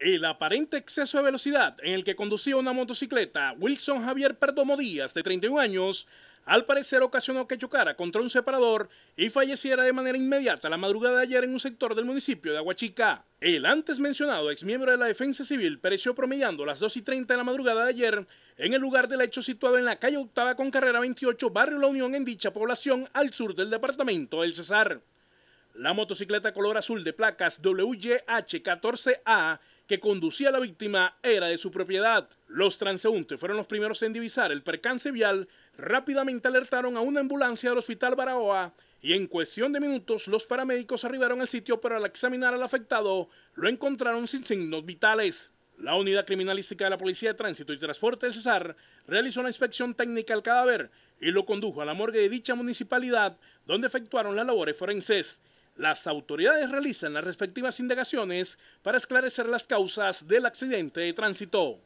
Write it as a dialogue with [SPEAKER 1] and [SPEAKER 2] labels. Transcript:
[SPEAKER 1] El aparente exceso de velocidad en el que conducía una motocicleta Wilson Javier Perdomo Díaz, de 31 años, al parecer ocasionó que chocara contra un separador y falleciera de manera inmediata la madrugada de ayer en un sector del municipio de Aguachica. El antes mencionado exmiembro de la Defensa Civil pereció promediando las 2 y 30 de la madrugada de ayer en el lugar del hecho situado en la calle Octava con carrera 28, barrio La Unión, en dicha población, al sur del departamento del Cesar. La motocicleta color azul de placas WYH14A que conducía a la víctima era de su propiedad. Los transeúntes fueron los primeros en divisar el percance vial, rápidamente alertaron a una ambulancia del hospital Barahoa y en cuestión de minutos los paramédicos arribaron al sitio pero al examinar al afectado lo encontraron sin signos vitales. La unidad criminalística de la Policía de Tránsito y Transporte del Cesar realizó una inspección técnica al cadáver y lo condujo a la morgue de dicha municipalidad donde efectuaron las labores forenses. Las autoridades realizan las respectivas indagaciones para esclarecer las causas del accidente de tránsito.